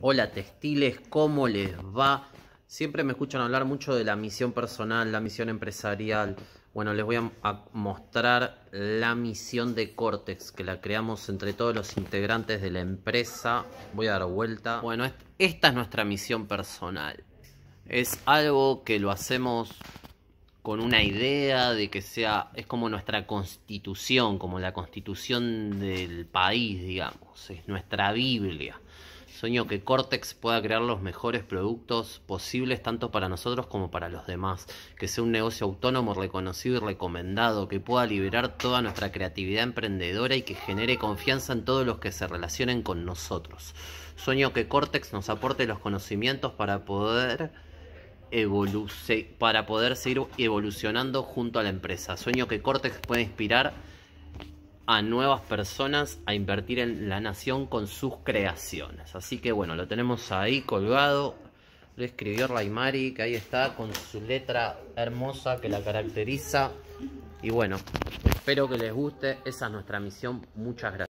Hola textiles, ¿cómo les va? Siempre me escuchan hablar mucho de la misión personal, la misión empresarial. Bueno, les voy a mostrar la misión de Cortex, que la creamos entre todos los integrantes de la empresa. Voy a dar vuelta. Bueno, esta es nuestra misión personal. Es algo que lo hacemos con una idea de que sea, es como nuestra constitución, como la constitución del país, digamos, es nuestra Biblia. Sueño que Cortex pueda crear los mejores productos posibles tanto para nosotros como para los demás. Que sea un negocio autónomo, reconocido y recomendado. Que pueda liberar toda nuestra creatividad emprendedora y que genere confianza en todos los que se relacionen con nosotros. Sueño que Cortex nos aporte los conocimientos para poder para poder seguir evolucionando junto a la empresa. Sueño que Cortex pueda inspirar a nuevas personas a invertir en la nación con sus creaciones. Así que bueno, lo tenemos ahí colgado. Lo escribió Raimari, que ahí está, con su letra hermosa que la caracteriza. Y bueno, espero que les guste. Esa es nuestra misión. Muchas gracias.